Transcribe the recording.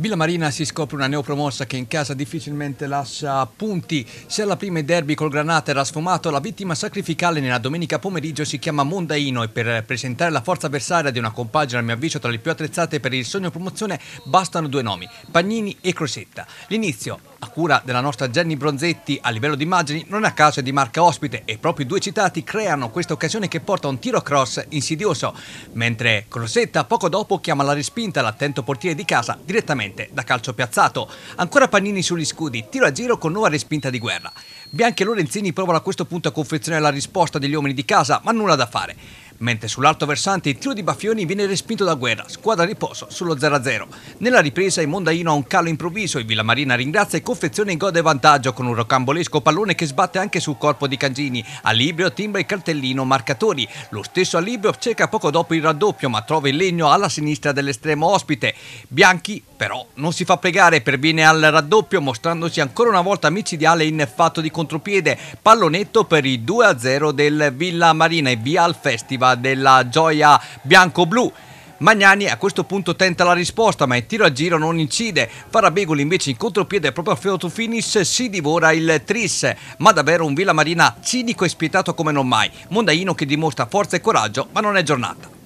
Villa Marina si scopre una neopromossa che in casa difficilmente lascia punti. Se alla prima derby col Granata era sfumato, la vittima sacrificale nella domenica pomeriggio si chiama Mondaino e per presentare la forza avversaria di una compagine a mio avviso tra le più attrezzate per il sogno promozione bastano due nomi, Pagnini e Crosetta. L'inizio a cura della nostra Jenny Bronzetti a livello di immagini non a caso è di marca ospite e proprio i due citati creano questa occasione che porta a un tiro cross insidioso, mentre Crosetta poco dopo chiama la respinta l'attento portiere di casa direttamente da calcio piazzato. Ancora Panini sugli scudi, tiro a giro con nuova respinta di guerra. Bianchi e Lorenzini provano a questo punto a confezionare la risposta degli uomini di casa, ma nulla da fare mentre sull'alto versante il tiro di Baffioni viene respinto da Guerra, squadra a riposo sullo 0-0. Nella ripresa il Mondaino ha un calo improvviso e Villamarina ringrazia e Confezione in gode vantaggio con un rocambolesco pallone che sbatte anche sul corpo di Cangini. Alibrio timbra il cartellino marcatori. Lo stesso Alibrio cerca poco dopo il raddoppio ma trova il legno alla sinistra dell'estremo ospite. Bianchi però non si fa pregare e perviene al raddoppio mostrandosi ancora una volta micidiale in fatto di contropiede. Pallonetto per il 2-0 del Villamarina e via al festival della gioia bianco-blu. Magnani a questo punto tenta la risposta ma il tiro a giro non incide, Farabegoli invece in contropiede proprio a Feoto Finis si divora il tris, ma davvero un Villa Marina cinico e spietato come non mai, Mondaino che dimostra forza e coraggio ma non è giornata.